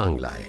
বাংলায়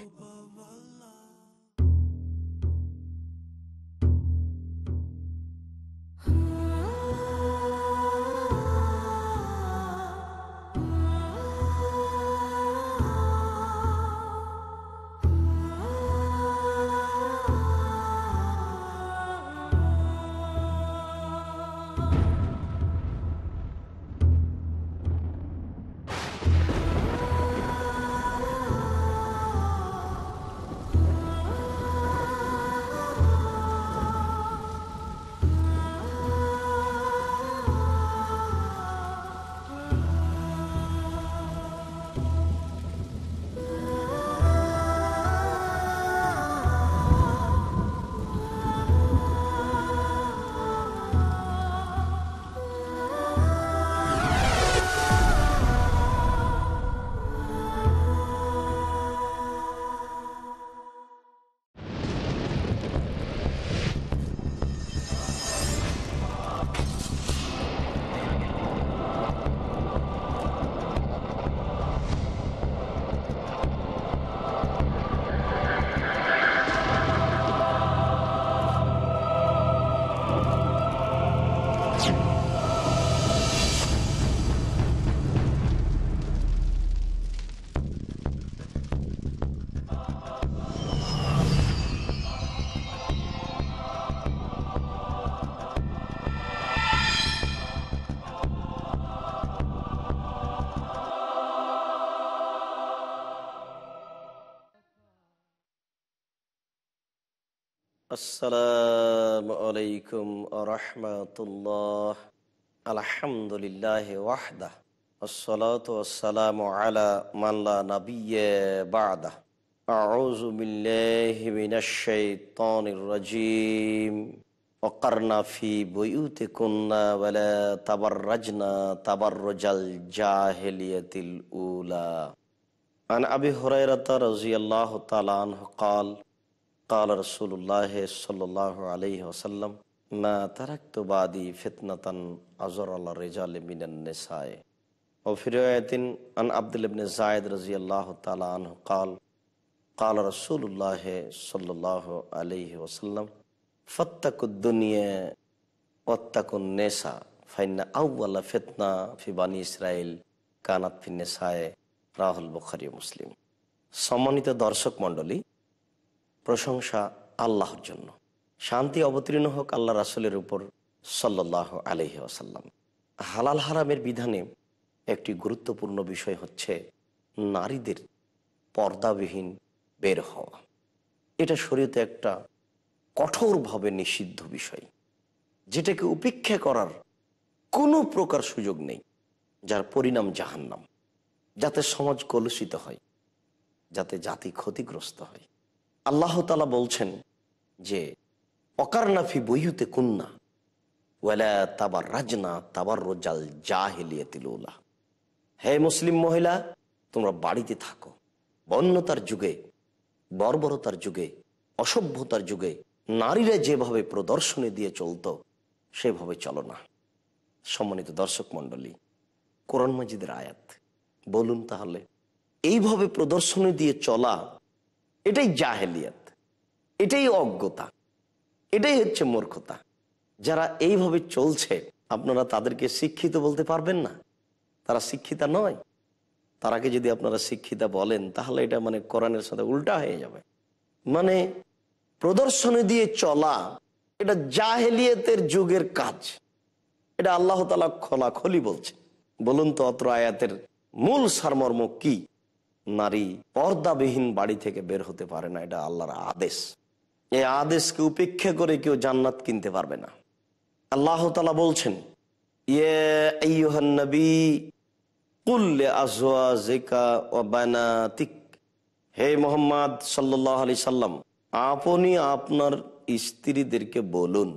আসসালামু আলাইকুম রহমতুল্লাহ আলহামদুলিল্লাহ ওয়াহদা আসসালাতু আসসালামু আলা মাল্লা নবিয়ে বাদা أعوذ بالله من الشيطان الرجيم وقرنا في بيوتكن ولا تبرجنا تبرج الجاهلية الأولى عن أبي هريرة رضي الله تعالى عنه قال رسول الله صلى الله عليه وسلم ما تركت بعدي فتنة أزر على الرجال من النساء وفي رواية عن عبد بن زايد رضي الله تعالى عنه قال قال رسول الله صلى الله عليه وسلم فاتقوا الدنيا واتقوا النساء فإن أول فتنة في بني إسرائيل কানাত ফিন্নেসায় রাহুল বুখারি মুসলিম সম্মানিত দর্শক মণ্ডলী প্রশংসা আল্লাহর জন্য শান্তি অবতীর্ণ হোক আল্লাহ রাসুলের উপর সাল্লাহ আলহি আসাল্লাম হালাল হারামের বিধানে একটি গুরুত্বপূর্ণ বিষয় হচ্ছে নারীদের পর্দাবিহীন বের হওয়া এটা শরীরতে একটা কঠোরভাবে নিষিদ্ধ বিষয় যেটাকে উপেক্ষা করার কোনো প্রকার সুযোগ নেই যার পরিণাম জাহান্নাম যাতে সমাজ কলুষিত হয় যাতে জাতি ক্ষতিগ্রস্ত হয় আল্লাহ তালা বলছেন যে অকারনাফি বইহুতে কুন্না ওয়ালা তাবার রাজনা তাবার রোজাল জাহিলিয়াতিল ওলা হে মুসলিম মহিলা তোমরা বাড়িতে থাকো বন্যতার যুগে বর্বরতার যুগে অসভ্যতার যুগে নারীরা যেভাবে প্রদর্শনী দিয়ে চলত সেভাবে চলো না সম্মানিত দর্শক মণ্ডলী কোরআন মাজিদের আয়াত বলুন তাহলে এইভাবে প্রদর্শনী দিয়ে চলা এটাই জাহেলিয়াত এটাই অজ্ঞতা এটাই হচ্ছে মূর্খতা যারা এইভাবে চলছে আপনারা তাদেরকে শিক্ষিত বলতে পারবেন না তারা শিক্ষিতা নয় তারাকে যদি আপনারা শিক্ষিতা বলেন তাহলে এটা মানে কোরআনের সাথে উল্টা হয়ে যাবে মানে প্রদর্শনী দিয়ে চলা এটা জাহেলিয়েতের যুগের কাজ এটা আল্লাহ তালা খোলাখলি বলছে বলুন তো অত্র আয়াতের মূল সারমর্ম কি নারী পর্দাবিহীন বাড়ি থেকে বের হতে পারে না এটা আল্লাহর আদেশ এই আদেশকে উপেক্ষা করে কেউ জান্নাত কিনতে পারবে না আল্লাহ তালা বলছেন হে মোহাম্মদ সাল্লাহ সাল্লাম আপনি আপনার স্ত্রীদেরকে বলুন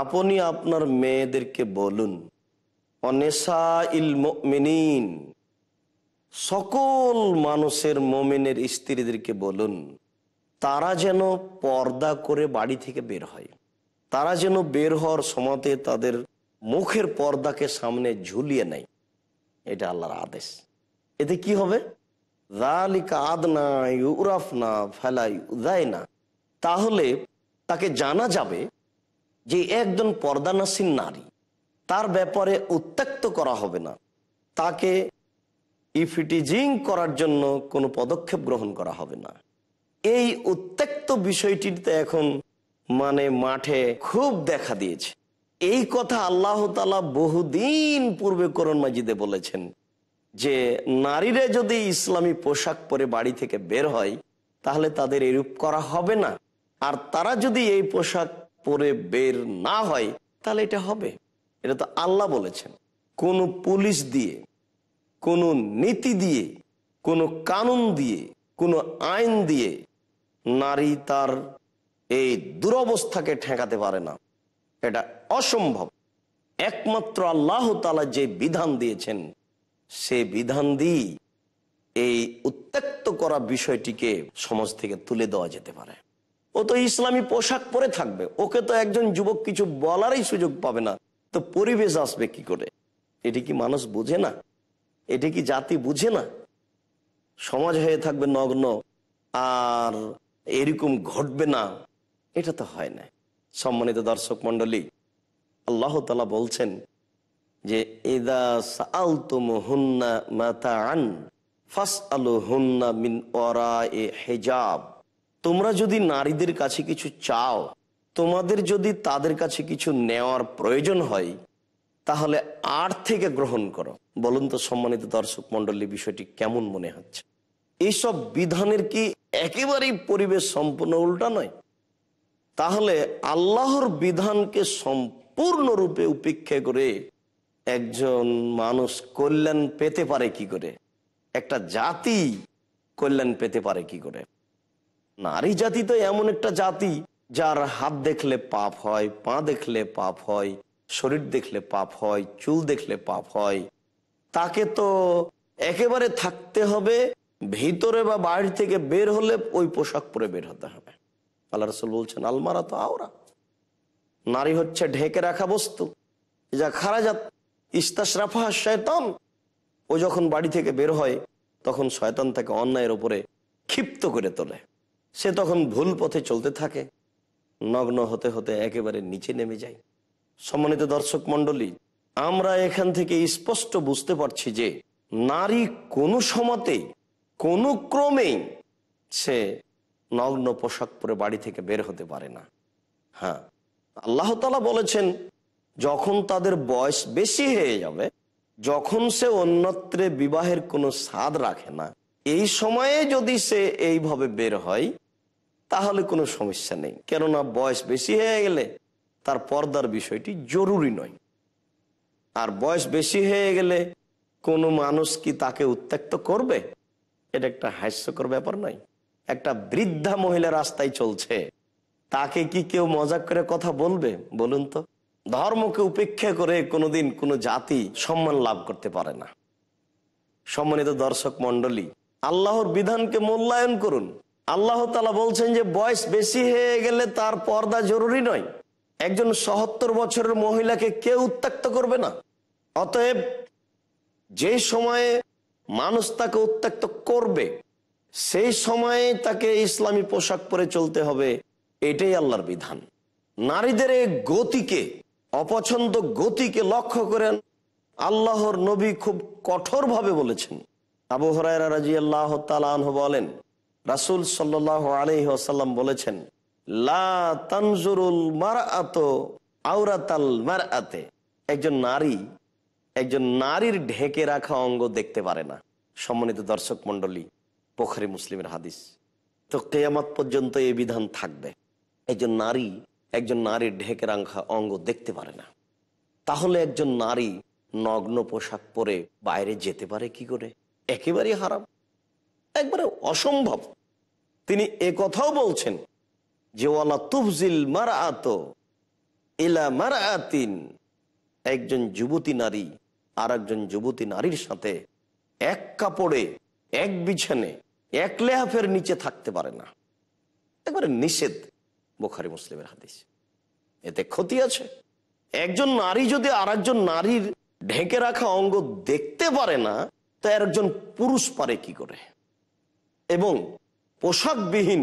আপনি আপনার মেয়েদেরকে বলুন অনেসা ইল মিনীন সকল মানুষের মোমেনের স্ত্রীদেরকে বলুন তারা যেন পর্দা করে বাড়ি থেকে বের হয় তারা যেন বের হওয়ার সময়তে তাদের মুখের পর্দাকে সামনে ঝুলিয়ে নেয় এটা আল্লাহর আদেশ এতে কি হবে ফেলাই না তাহলে তাকে জানা যাবে যে একজন পর্দানাসীন নারী তার ব্যাপারে উত্ত্যক্ত করা হবে না তাকে ইফিটিজিং করার জন্য কোনো পদক্ষেপ গ্রহণ করা হবে না এই উত্ত্যক্ত বিষয়টিতে এখন মানে মাঠে খুব দেখা দিয়েছে এই কথা আল্লাহ তালা বহুদিন পূর্বে করণ মাজিদে বলেছেন যে নারীরা যদি ইসলামী পোশাক পরে বাড়ি থেকে বের হয় তাহলে তাদের এরূপ করা হবে না আর তারা যদি এই পোশাক পরে বের না হয় তাহলে এটা হবে এটা তো আল্লাহ বলেছেন কোনো পুলিশ দিয়ে কোনো নীতি দিয়ে কোনো কানুন দিয়ে কোনো আইন দিয়ে নারী তার এই দুরবস্থাকে ঠেকাতে পারে না এটা অসম্ভব একমাত্র আল্লাহ তালা যে বিধান দিয়েছেন সে বিধান দিয়ে এই উত্ত্যক্ত করা বিষয়টিকে সমাজ থেকে তুলে দেওয়া যেতে পারে ও তো ইসলামী পোশাক পরে থাকবে ওকে তো একজন যুবক কিছু বলারই সুযোগ পাবে না তো পরিবেশ আসবে কি করে এটি কি মানুষ বোঝে না এটি কি জাতি বুঝে না সমাজ হয়ে থাকবে নগ্ন আর এরকম ঘটবে না এটা তো হয় না সম্মানিত দর্শক মন্ডলী আল্লাহ তালা বলছেন যে ফাস হুন্না মিন এ হেজাব তোমরা যদি নারীদের কাছে কিছু চাও তোমাদের যদি তাদের কাছে কিছু নেওয়ার প্রয়োজন হয় তাহলে আর থেকে গ্রহণ করো বলুন তো সম্মানিত দর্শক মন্ডলী বিষয়টি কেমন মনে হচ্ছে এইসব বিধানের কি একেবারেই পরিবেশ সম্পূর্ণ উল্টা নয় তাহলে আল্লাহর বিধানকে সম্পূর্ণরূপে উপেক্ষা করে একজন মানুষ কল্যাণ পেতে পারে কি করে একটা জাতি কল্যাণ পেতে পারে কি করে নারী জাতি তো এমন একটা জাতি যার হাত দেখলে পাপ হয় পা দেখলে পাপ হয় শরীর দেখলে পাপ হয় চুল দেখলে পাপ হয় তাকে তো একেবারে থাকতে হবে ভিতরে বা বাড়ি থেকে বের হলে ওই পোশাক পরে বের হতে হবে আল্লাহ রসুল বলছেন আলমারা তো আওরা নারী হচ্ছে ঢেকে রাখা বস্তু যা খারাজাত ইস্তাশরাফা শয়তান ও যখন বাড়ি থেকে বের হয় তখন শয়তান তাকে অন্যায়ের ওপরে ক্ষিপ্ত করে তোলে সে তখন ভুল পথে চলতে থাকে নগ্ন হতে হতে একেবারে নিচে নেমে যায় সম্মানিত দর্শক মন্ডলী আমরা এখান থেকে স্পষ্ট বুঝতে পারছি যে নারী কোনো সময়তে কোনো ক্রমে সে নগ্ন পোশাক পরে বাড়ি থেকে বের হতে পারে না হ্যাঁ আল্লাহ তালা বলেছেন যখন তাদের বয়স বেশি হয়ে যাবে যখন সে অন্যত্রে বিবাহের কোনো স্বাদ রাখে না এই সময়ে যদি সে এইভাবে বের হয় তাহলে কোনো সমস্যা নেই কেননা বয়স বেশি হয়ে গেলে তার পর্দার বিষয়টি জরুরি নয় আর বয়স বেশি হয়ে গেলে কোনো মানুষ কি তাকে উত্ত্যক্ত করবে এটা একটা হাস্যকর ব্যাপার নয় একটা বৃদ্ধা মহিলা রাস্তায় চলছে তাকে কি কেউ মজা করে কথা বলবে বলুন তো ধর্মকে উপেক্ষা করে কোনোদিন কোনো জাতি সম্মান লাভ করতে পারে না সম্মানিত দর্শক মন্ডলী আল্লাহর বিধানকে মূল্যায়ন করুন আল্লাহ তালা বলছেন যে বয়স বেশি হয়ে গেলে তার পর্দা জরুরি নয় একজন সহত্তর বছরের মহিলাকে কেউ উত্ত্যক্ত করবে না অতএব যে সময়ে মানুষ তাকে উত্ত্যক্ত করবে সেই সময়ে তাকে ইসলামী পোশাক পরে চলতে হবে এটাই আল্লাহর বিধান নারীদের এই গতিকে অপছন্দ গতিকে লক্ষ্য করেন আল্লাহর নবী খুব কঠোরভাবে বলেছেন আবু হরাই রাজি আল্লাহ বলেন রাসুল সাল্লাহ আলহ ওসাল্লাম বলেছেন একজন নারী একজন নারীর ঢেকে রাখা অঙ্গ দেখতে পারে না সম্মানিত দর্শক মন্ডলী পোখরে মুসলিমের হাদিস তো কেয়ামত পর্যন্ত এই বিধান থাকবে একজন নারী একজন নারীর ঢেকে রাখা অঙ্গ দেখতে পারে না তাহলে একজন নারী নগ্ন পোশাক পরে বাইরে যেতে পারে কি করে একেবারেই হারাম একবারে অসম্ভব তিনি এ কথাও বলছেন যে ওয়ালা তুফজিল মারা আত এলা মারা আতিন একজন যুবতী নারী আর একজন যুবতী নারীর সাথে এক কাপড়ে এক বিছানে এক লেহাফের নিচে থাকতে পারে না একবারে নিষেধ বোখারি মুসলিমের হাদিস এতে ক্ষতি আছে একজন নারী যদি আর নারীর ঢেকে রাখা অঙ্গ দেখতে পারে না তা একজন পুরুষ পারে কি করে এবং পোশাকবিহীন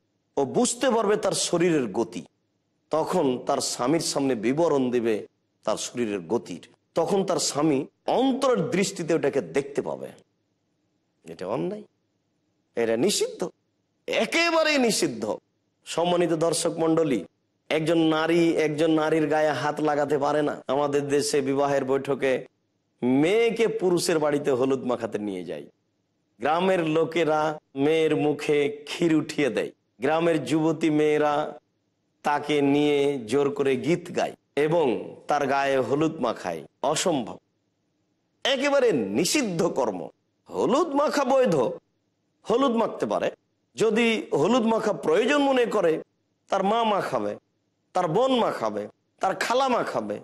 ও বুঝতে পারবে তার শরীরের গতি তখন তার স্বামীর সামনে বিবরণ দেবে তার শরীরের গতির তখন তার স্বামী অন্তরের দৃষ্টিতে ওটাকে দেখতে পাবে এটা অন্যায় এটা নিষিদ্ধ একেবারেই নিষিদ্ধ সম্মানিত দর্শক মন্ডলী একজন নারী একজন নারীর গায়ে হাত লাগাতে পারে না আমাদের দেশে বিবাহের বৈঠকে মেয়েকে পুরুষের বাড়িতে হলুদ মাখাতে নিয়ে যায় গ্রামের লোকেরা মেয়ের মুখে ক্ষীর উঠিয়ে দেয় গ্রামের যুবতী মেয়েরা তাকে নিয়ে জোর করে গীত গায় এবং তার গায়ে হলুদ মাখায় অসম্ভব একেবারে নিষিদ্ধ কর্ম হলুদ মাখা বৈধ হলুদ মাখতে পারে যদি হলুদ মাখা প্রয়োজন মনে করে তার মা মাখাবে তার বোন মাখাবে তার খালা মাখাবে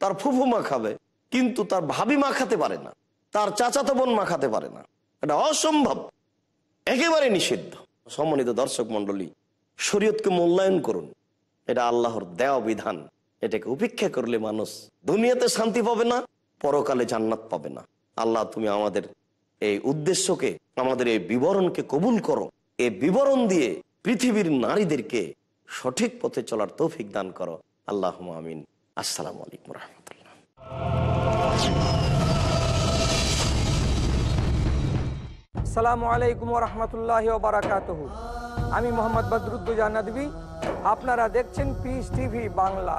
তার ফুফু মাখাবে কিন্তু তার ভাবি মাখাতে পারে না তার চাচাতো বোন মাখাতে পারে না এটা অসম্ভব একেবারে নিষিদ্ধ সম্মানিত দর্শক মন্ডলী শরীয়তকে মূল্যায়ন করুন এটা আল্লাহর দেওয়া বিধান এটাকে উপেক্ষা করলে মানুষ দুনিয়াতে শান্তি পাবে না পরকালে জান্নাত পাবে না আল্লাহ তুমি আমাদের এই উদ্দেশ্যকে আমাদের এই বিবরণকে কবুল করো এই বিবরণ দিয়ে পৃথিবীর নারীদেরকে সঠিক পথে চলার তৌফিক দান করো আল্লাহ আমিন আসসালামু আলাইকুম রহমতুল্লাহ আসসালামু আলাইকুম রহমতুল্লাহ বারাকাত আমি মোহাম্মদ বদরুদ্দুজা নদী আপনারা দেখছেন পিস টিভি বাংলা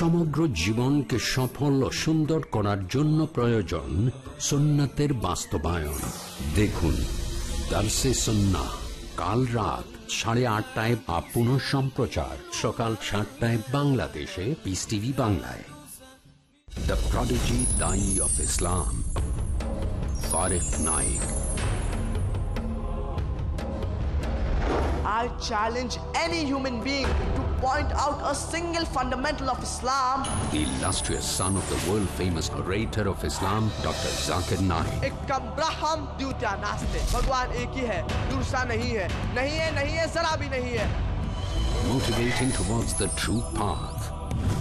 সমগ্র জীবনকে সফল ও সুন্দর করার জন্য প্রয়োজন সুন্নাতের বাস্তবায়ন দেখুন দার্সে সন্না কাল রাত সাড়ে আটটায় বা পুনঃ সম্প্রচার সকাল সাতটায় বাংলাদেশে পিস টিভি বাংলায় দ্য প্রডিজি দাই অফ ইসলাম ফারেক Naik I challenge any human being to point out a single fundamental of Islam. The illustrious son of the world-famous orator of Islam, Dr. Zakir Naik. Ikkam braham dutya naaste. Bhagwan ek hai, dursa nahi hai. Nahi hai, nahi hai, zara bhi nahi hai. Motivating towards the true path.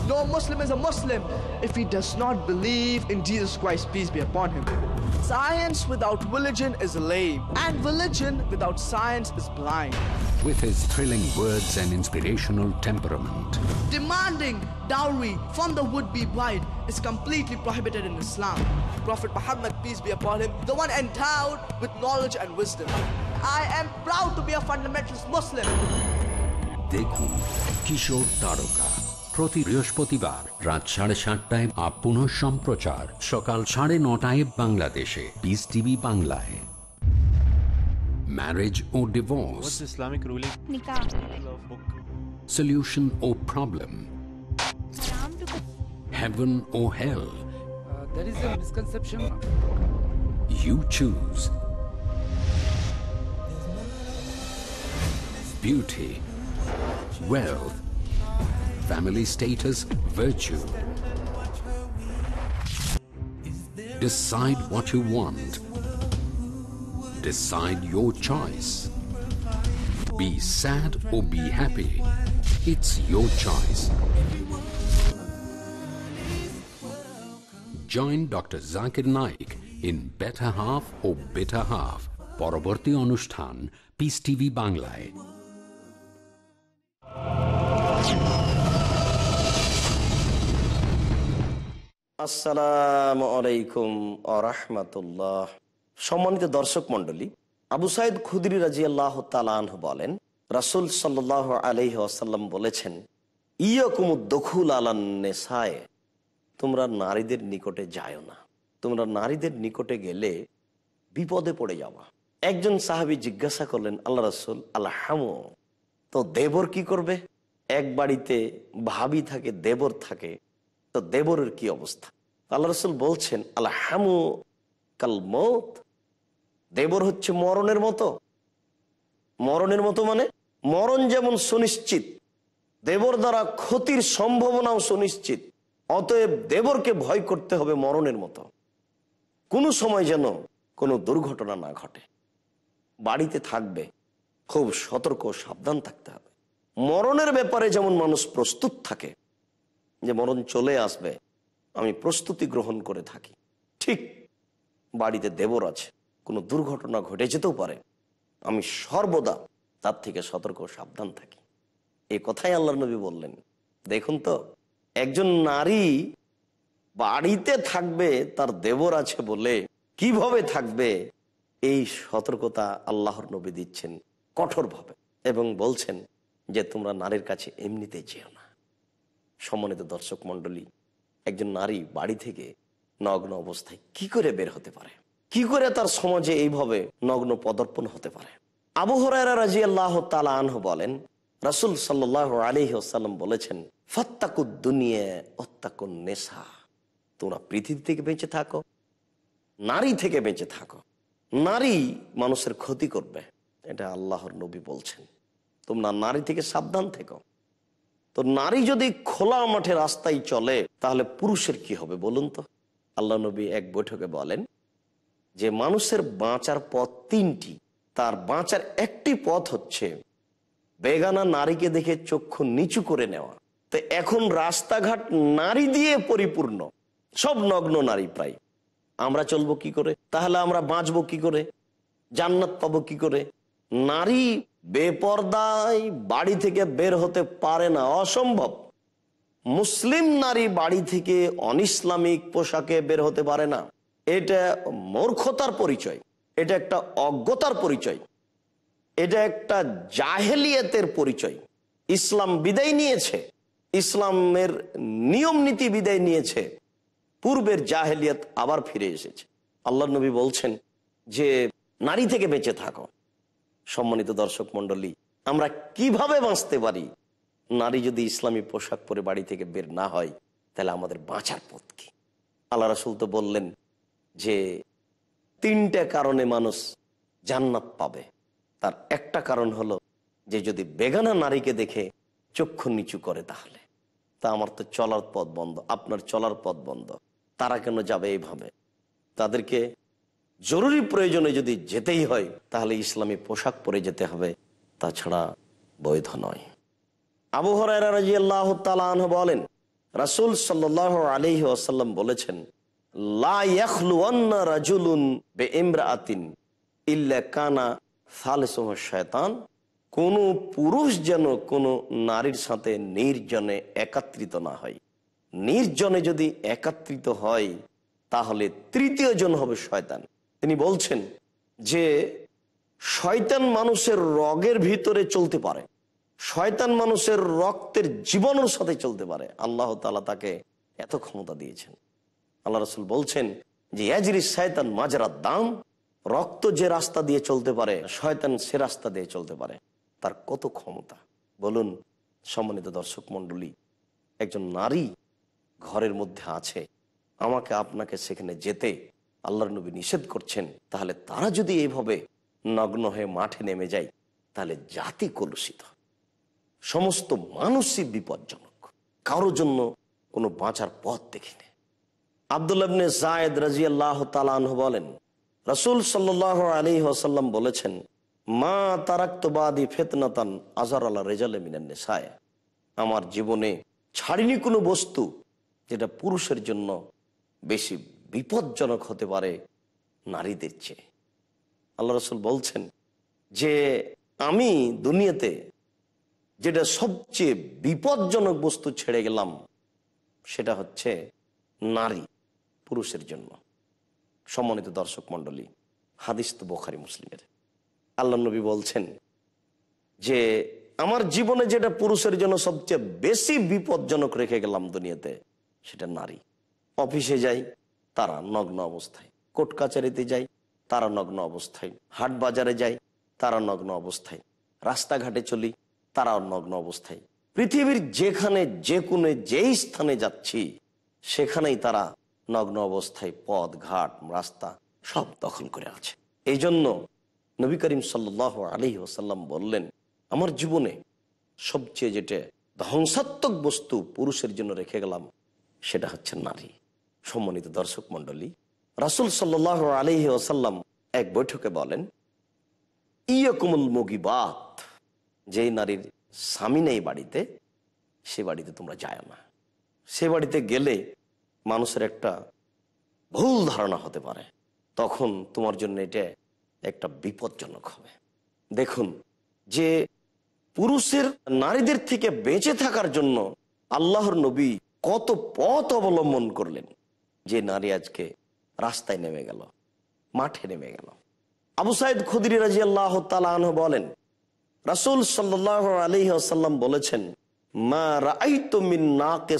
No Muslim is a Muslim if he does not believe in Jesus Christ, peace be upon him. Science without religion is lame, and religion without science is blind. With his thrilling words and inspirational temperament, demanding dowry from the would be bride is completely prohibited in Islam. Prophet Muhammad, peace be upon him, the one endowed with knowledge and wisdom. I am proud to be a fundamentalist Muslim. Dekhu Kishore Taroka. প্রতি বৃহস্পতিবার রাত সাড়ে সাতটায় আপন সম্প্রচার সকাল সাড়ে নটায় বাংলাদেশে বিস টিভি বাংলায় ম্যারেজ ও ডিভোর্স ইসলামিক রুলিং সলিউশন ও প্রবলেম হ্যাভেন ও hell you choose beauty misconception. family status, virtue. Decide what you want. Decide your choice. Be sad or be happy. It's your choice. Join Dr. Zakir Naik in Better Half or Bitter Half. পরবর্তী Anushthan. Peace TV, বাংলায় আসসালাম সম্মানিত দর্শক মন্ডলী আবু সাইদ খুদরি রাজি আল্লাহ তালান বলেন রাসুল সাল আলি আসাল্লাম বলেছেন ইয়কুমুদ্দখুল আলান্নেসায় তোমরা নারীদের নিকটে যায় না তোমরা নারীদের নিকটে গেলে বিপদে পড়ে যাওয়া একজন সাহাবি জিজ্ঞাসা করলেন আল্লাহ রসুল আল্লাহামো তো দেবর কি করবে এক বাড়িতে ভাবি থাকে দেবর থাকে তো দেবরের কি অবস্থা আল্লাহ রসুল বলছেন আল্লাহ হামু কাল মত দেবর হচ্ছে মরণের মতো মরণের মতো মানে মরণ যেমন সুনিশ্চিত দেবর দ্বারা ক্ষতির সম্ভাবনাও সুনিশ্চিত অতএব দেবরকে ভয় করতে হবে মরণের মতো কোনো সময় যেন কোনো দুর্ঘটনা না ঘটে বাড়িতে থাকবে খুব সতর্ক সাবধান থাকতে হবে মরণের ব্যাপারে যেমন মানুষ প্রস্তুত থাকে যে মরণ চলে আসবে আমি প্রস্তুতি গ্রহণ করে থাকি ঠিক বাড়িতে দেবর আছে কোনো দুর্ঘটনা ঘটে যেতেও পারে আমি সর্বদা তার থেকে সতর্ক সাবধান থাকি এ কথাই আল্লাহ নবী বললেন দেখুন তো একজন নারী বাড়িতে থাকবে তার দেবর আছে বলে কিভাবে থাকবে এই সতর্কতা আল্লাহর নবী দিচ্ছেন কঠোরভাবে এবং বলছেন যে তোমরা নারীর কাছে এমনিতে যেও না সমন্বিত দর্শক মন্ডলী একজন নারী বাড়ি থেকে নগ্ন অবস্থায় কি করে বের হতে পারে কি করে তার সমাজে এইভাবে নগ্ন পদর্পণ হতে পারে আবু হরারা রাজি আল্লাহ আনহ বলেন রাসুল সাল্লাহ আলহিহাল্লাম বলেছেন দুনিয়া নেশা তোমরা পৃথিবী থেকে বেঁচে থাকো নারী থেকে বেঁচে থাকো নারী মানুষের ক্ষতি করবে এটা আল্লাহর নবী বলছেন তোমরা নারী থেকে সাবধান থেকো তো নারী যদি খোলা মাঠে রাস্তায় চলে তাহলে পুরুষের কি হবে বলুন তো আল্লাহ নবী এক বৈঠকে বলেন যে মানুষের বাঁচার পথ তিনটি তার বাঁচার একটি পথ হচ্ছে বেগানা নারীকে দেখে চক্ষু নিচু করে নেওয়া তো এখন রাস্তাঘাট নারী দিয়ে পরিপূর্ণ সব নগ্ন নারী প্রায় আমরা চলবো কি করে তাহলে আমরা বাঁচবো কি করে জান্নাত পাবো কি করে নারী বেপর্দায় বাড়ি থেকে বের হতে পারে না অসম্ভব মুসলিম নারী বাড়ি থেকে অনিসলামিক পোশাকে বের হতে পারে না এটা মূর্খতার পরিচয় এটা একটা অজ্ঞতার পরিচয় এটা একটা জাহেলিয়াতের পরিচয় ইসলাম বিদায় নিয়েছে ইসলামের নিয়ম নীতি বিদায় নিয়েছে পূর্বের জাহেলিয়াত আবার ফিরে এসেছে আল্লাহ নবী বলছেন যে নারী থেকে বেঁচে থাকো সম্মানিত দর্শক মন্ডলী আমরা কিভাবে বাঁচতে পারি নারী যদি ইসলামী পোশাক পরে বাড়ি থেকে বের না হয় তাহলে আমাদের বাঁচার পথ কি আল্লাহ রাসুল তো বললেন যে তিনটা কারণে মানুষ জান্নাত পাবে তার একটা কারণ হলো যে যদি বেগানা নারীকে দেখে চক্ষু নিচু করে তাহলে তা আমার তো চলার পথ বন্ধ আপনার চলার পথ বন্ধ তারা কেন যাবে এইভাবে তাদেরকে জরুরি প্রয়োজনে যদি যেতেই হয় তাহলে ইসলামী পোশাক পরে যেতে হবে তাছাড়া বৈধ নয় আবু হরাই বলেন রাসুল সাল্লাহ আলহি আসাল্লাম বলেছেন কোন পুরুষ যেন কোন নারীর সাথে নির্জনে একাত্রিত না হয় নির্জনে যদি একাত্রিত হয় তাহলে তৃতীয় জন হবে শয়তান তিনি বলছেন যে শয়তান মানুষের রগের ভিতরে চলতে পারে শয়তান মানুষের রক্তের জীবনের সাথে চলতে পারে আল্লাহ তালা তাকে এত ক্ষমতা দিয়েছেন আল্লাহ রসুল বলছেন যে এজরি শয়তান মাজরার দাম রক্ত যে রাস্তা দিয়ে চলতে পারে শয়তান সে রাস্তা দিয়ে চলতে পারে তার কত ক্ষমতা বলুন সম্মানিত দর্শক মন্ডলী একজন নারী ঘরের মধ্যে আছে আমাকে আপনাকে সেখানে যেতে আল্লাহর নবী নিষেধ করছেন তাহলে তারা যদি এইভাবে নগ্ন হয়ে মাঠে নেমে যায় তাহলে জাতি কলুষিত সমস্ত মানুষই বিপজ্জনক কারোর জন্য কোনো বাঁচার পথ দেখিনি আবদুল্লাবনে জায়দ রাজি আল্লাহ তালাহ বলেন রসুল সাল্লাহ আলী আসাল্লাম বলেছেন মা তারাক্তবাদী ফেতনাতান আজহার আল্লাহ রেজালে মিনান্নেসায় আমার জীবনে ছাড়িনি কোনো বস্তু যেটা পুরুষের জন্য বেশি বিপজ্জনক হতে পারে নারীদের চেয়ে আল্লাহ রসুল বলছেন যে আমি দুনিয়াতে যেটা সবচেয়ে বিপজ্জনক বস্তু ছেড়ে গেলাম সেটা হচ্ছে নারী পুরুষের জন্য সম্মানিত দর্শক মণ্ডলী হাদিস তো বোখারি মুসলিমের আল্লাহ নবী বলছেন যে আমার জীবনে যেটা পুরুষের জন্য সবচেয়ে বেশি বিপজ্জনক রেখে গেলাম দুনিয়াতে সেটা নারী অফিসে যাই তারা নগ্ন অবস্থায় কোর্ট কাচারিতে যায় তারা নগ্ন অবস্থায় হাট বাজারে যায় তারা নগ্ন অবস্থায় রাস্তাঘাটে চলি তারা নগ্ন অবস্থায় পৃথিবীর যেখানে যে কোনো যেই স্থানে যাচ্ছি সেখানেই তারা নগ্ন অবস্থায় পথ ঘাট রাস্তা সব দখল করে আছে এই জন্য নবী করিম সাল্ল আলী ওসাল্লাম বললেন আমার জীবনে সবচেয়ে যেটা ধ্বংসাত্মক বস্তু পুরুষের জন্য রেখে গেলাম সেটা হচ্ছে নারী সম্মানিত দর্শক মন্ডলী রাসুল সাল আলহি ওসাল্লাম এক বৈঠকে বলেন ইয়কুমুল মুগিবাত যেই নারীর স্বামী নেই বাড়িতে সে বাড়িতে তোমরা যায় না সে বাড়িতে গেলে মানুষের একটা ভুল ধারণা হতে পারে তখন তোমার জন্য এটা একটা বিপজ্জনক হবে দেখুন যে পুরুষের নারীদের থেকে বেঁচে থাকার জন্য আল্লাহর নবী কত পথ অবলম্বন করলেন যে নারী আজকে রাস্তায় নেমে গেল মাঠে নেমে গেল আবু সাইদ খুদির রাজি আল্লাহ বলেন রাসুল সাল্লাম বলেছেন মা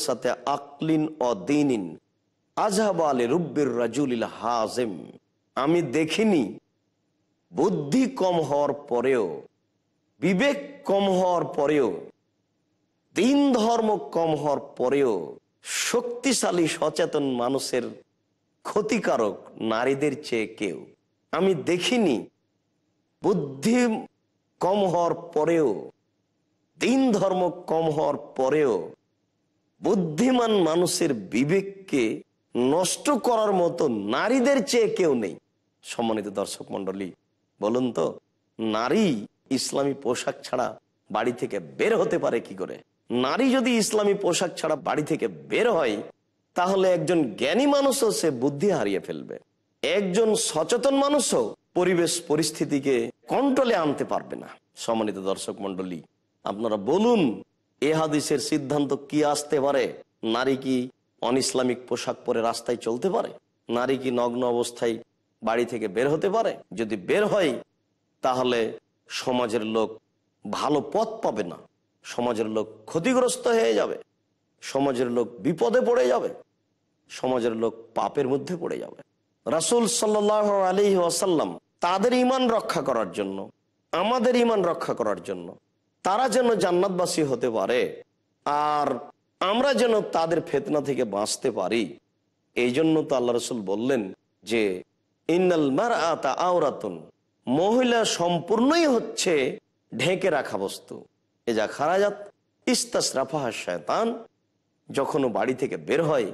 সাথে আকলিন হাজেম আমি দেখিনি বুদ্ধি কম হওয়ার পরেও বিবেক কম হওয়ার পরেও দিন ধর্ম কম হওয়ার পরেও শক্তিশালী সচেতন মানুষের ক্ষতিকারক নারীদের চেয়ে কেউ আমি দেখিনি বুদ্ধি কম হওয়ার পরেও দিন ধর্ম কম হওয়ার পরেও বুদ্ধিমান মানুষের বিবেককে নষ্ট করার মতো নারীদের চেয়ে কেউ নেই সম্মানিত দর্শক মন্ডলী বলুন তো নারী ইসলামী পোশাক ছাড়া বাড়ি থেকে বের হতে পারে কি করে নারী যদি ইসলামী পোশাক ছাড়া বাড়ি থেকে বের হয় তাহলে একজন জ্ঞানী মানুষও সে বুদ্ধি হারিয়ে ফেলবে একজন সচেতন মানুষও পরিবেশ পরিস্থিতিকে কন্ট্রোলে আনতে পারবে না সম্মানিত দর্শক মন্ডলী আপনারা বলুন এ হাদিসের সিদ্ধান্ত কি আসতে পারে নারী কি অন ইসলামিক পোশাক পরে রাস্তায় চলতে পারে নারী কি নগ্ন অবস্থায় বাড়ি থেকে বের হতে পারে যদি বের হয় তাহলে সমাজের লোক ভালো পথ পাবে না সমাজের লোক ক্ষতিগ্রস্ত হয়ে যাবে সমাজের লোক বিপদে পড়ে যাবে সমাজের লোক পাপের মধ্যে পড়ে যাবে রাসুল সাল্লাহ আলী ওয়াসাল্লাম তাদের ইমান রক্ষা করার জন্য আমাদের ইমান রক্ষা করার জন্য তারা যেন জান্নাতবাসী হতে পারে আর আমরা যেন তাদের ফেতনা থেকে বাঁচতে পারি এই জন্য তো আল্লাহ রসুল বললেন যে ইন্নাল মার আতা আওরাতুন মহিলা সম্পূর্ণই হচ্ছে ঢেকে রাখা বস্তু এজা খারাজাত ইস্তাসরাফাহা শয়তান যখন ও বাড়ি থেকে বের হয়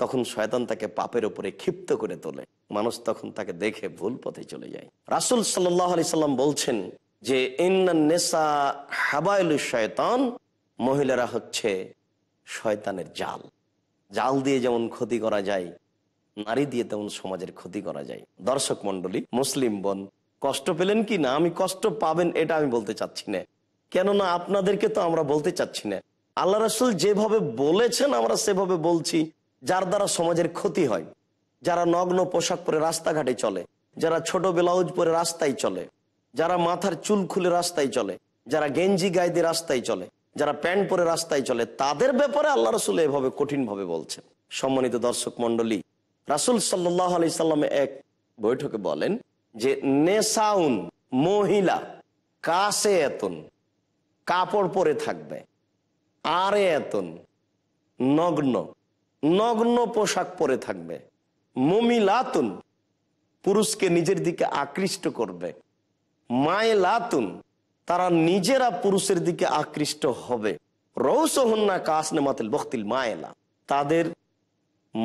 তখন শয়তান তাকে পাপের উপরে ক্ষিপ্ত করে তোলে মানুষ তখন তাকে দেখে ভুল পথে চলে যায় রাসুল সাল্লাম বলছেন যে নেসা হাবায়লু শয়তান মহিলারা হচ্ছে শয়তানের জাল জাল দিয়ে যেমন ক্ষতি করা যায় নারী দিয়ে তেমন সমাজের ক্ষতি করা যায় দর্শক মন্ডলী মুসলিম বোন কষ্ট পেলেন কি না আমি কষ্ট পাবেন এটা আমি বলতে চাচ্ছি না কেননা আপনাদেরকে তো আমরা বলতে চাচ্ছি না আল্লাহ রসুল যেভাবে বলেছেন আমরা সেভাবে বলছি যার দ্বারা সমাজের ক্ষতি হয় যারা নগ্ন পোশাক পরে রাস্তাঘাটে চলে যারা ছোট ব্লাউজ পরে রাস্তায় চলে যারা মাথার চুল খুলে রাস্তায় চলে যারা গেঞ্জি গায়ে দিয়ে রাস্তায় চলে যারা প্যান্ট পরে রাস্তায় চলে তাদের ব্যাপারে আল্লাহ রসুল এভাবে কঠিনভাবে বলছেন সম্মানিত দর্শক মন্ডলী রাসুল সাল্লাহ আলি সাল্লামে এক বৈঠকে বলেন যে নেশাউন মহিলা কাসে এতন কাপড় পরে থাকবে আরে এতন নগ্ন নগ্ন পোশাক পরে থাকবে মমিলাতুন পুরুষকে নিজের দিকে আকৃষ্ট করবে মায়ে লাতুন তারা নিজেরা পুরুষের দিকে আকৃষ্ট হবে রৌসহন্না মাতিল বক্তিল মায়েলা তাদের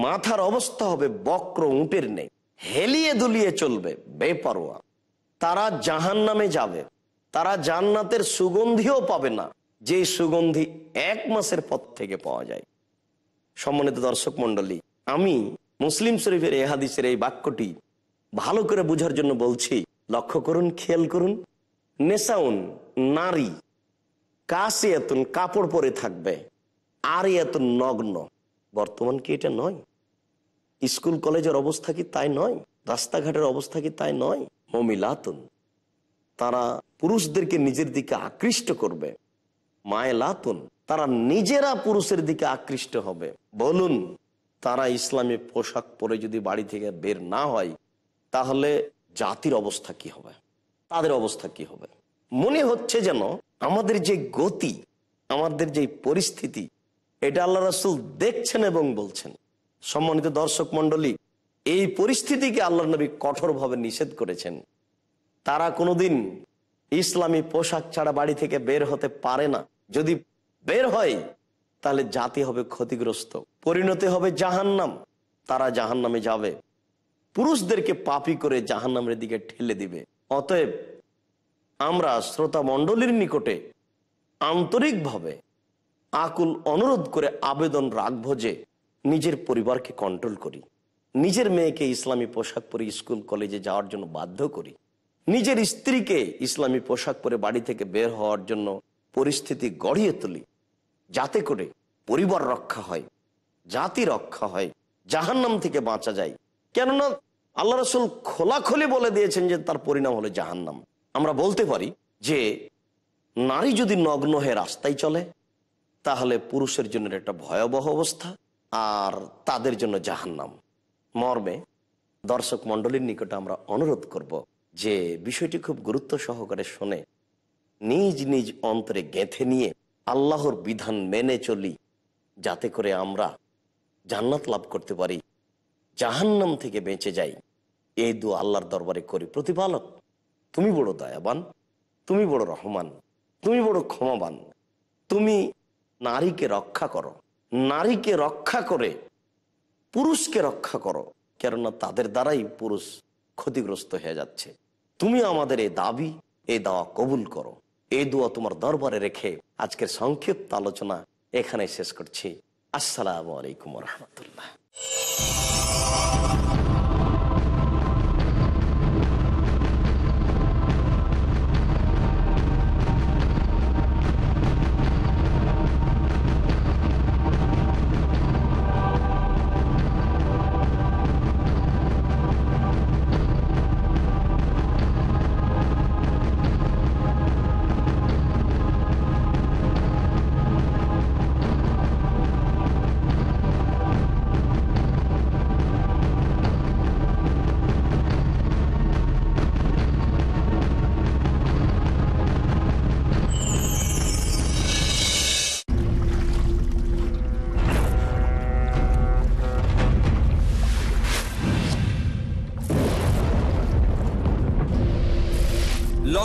মাথার অবস্থা হবে বক্র উঁটের নেই হেলিয়ে দুলিয়ে চলবে বেপরোয়া তারা জাহান নামে যাবে তারা জান্নাতের সুগন্ধিও পাবে না যে সুগন্ধি এক মাসের পর থেকে পাওয়া যায় সম্মানিত দর্শক মন্ডলী আমি মুসলিম শরীফের এ হাদিসের এই বাক্যটি ভালো করে বোঝার জন্য বলছি লক্ষ্য করুন খেয়াল করুন নেশাউন নারী কাশে এত কাপড় পরে থাকবে আর এত নগ্ন বর্তমান কি এটা নয় স্কুল কলেজের অবস্থা কি তাই নয় রাস্তাঘাটের অবস্থা কি তাই নয় মমিলাতুন তারা পুরুষদেরকে নিজের দিকে আকৃষ্ট করবে মায়লাতুন তারা নিজেরা পুরুষের দিকে আকৃষ্ট হবে বলুন তারা ইসলামী পোশাক পরে যদি বাড়ি থেকে বের না হয় তাহলে জাতির অবস্থা কি হবে তাদের অবস্থা কি হবে মনে হচ্ছে যেন আমাদের যে গতি আমাদের যে পরিস্থিতি এটা আল্লাহ রাসুল দেখছেন এবং বলছেন সম্মানিত দর্শক মন্ডলী এই পরিস্থিতিকে আল্লাহ নবী কঠোরভাবে নিষেধ করেছেন তারা কোনোদিন ইসলামী পোশাক ছাড়া বাড়ি থেকে বের হতে পারে না যদি বের হয় তাহলে জাতি হবে ক্ষতিগ্রস্ত পরিণতি হবে জাহান্নাম তারা জাহান্নামে যাবে পুরুষদেরকে পাপি করে জাহান্নামের দিকে ঠেলে দিবে অতএব আমরা শ্রোতা মণ্ডলীর নিকটে আন্তরিকভাবে আকুল অনুরোধ করে আবেদন রাখব যে নিজের পরিবারকে কন্ট্রোল করি নিজের মেয়েকে ইসলামী পোশাক পরে স্কুল কলেজে যাওয়ার জন্য বাধ্য করি নিজের স্ত্রীকে ইসলামী পোশাক পরে বাড়ি থেকে বের হওয়ার জন্য পরিস্থিতি গড়িয়ে তুলি যাতে করে পরিবার রক্ষা হয় জাতি রক্ষা হয় জাহান্নাম থেকে বাঁচা যায় কেননা আল্লাহ রসুল খোলাখোলি বলে দিয়েছেন যে তার পরিণাম হলো জাহান্নাম আমরা বলতে পারি যে নারী যদি নগ্ন হয়ে রাস্তায় চলে তাহলে পুরুষের জন্য একটা ভয়াবহ অবস্থা আর তাদের জন্য জাহান্নাম মর্মে দর্শক মণ্ডলীর নিকটে আমরা অনুরোধ করব যে বিষয়টি খুব গুরুত্ব সহকারে শোনে নিজ নিজ অন্তরে গেঁথে নিয়ে আল্লাহর বিধান মেনে চলি যাতে করে আমরা জান্নাত লাভ করতে পারি জাহান্নাম থেকে বেঁচে যাই এই দু আল্লাহর দরবারে করি প্রতিপালক তুমি বড় দয়াবান তুমি বড় রহমান তুমি বড় ক্ষমাবান তুমি নারীকে রক্ষা করো নারীকে রক্ষা করে পুরুষকে রক্ষা করো কেননা তাদের দ্বারাই পুরুষ ক্ষতিগ্রস্ত হয়ে যাচ্ছে তুমি আমাদের এই দাবি এই দাওয়া কবুল করো এই দোয়া তোমার দরবারে রেখে আজকের সংক্ষিপ্ত আলোচনা এখানে শেষ করছি আসসালামু আলাইকুম রহমতুল্লাহ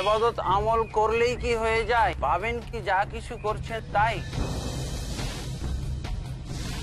এবাদত আমল করলেই কি হয়ে যায় পাবেন কি যা কিছু করছে তাই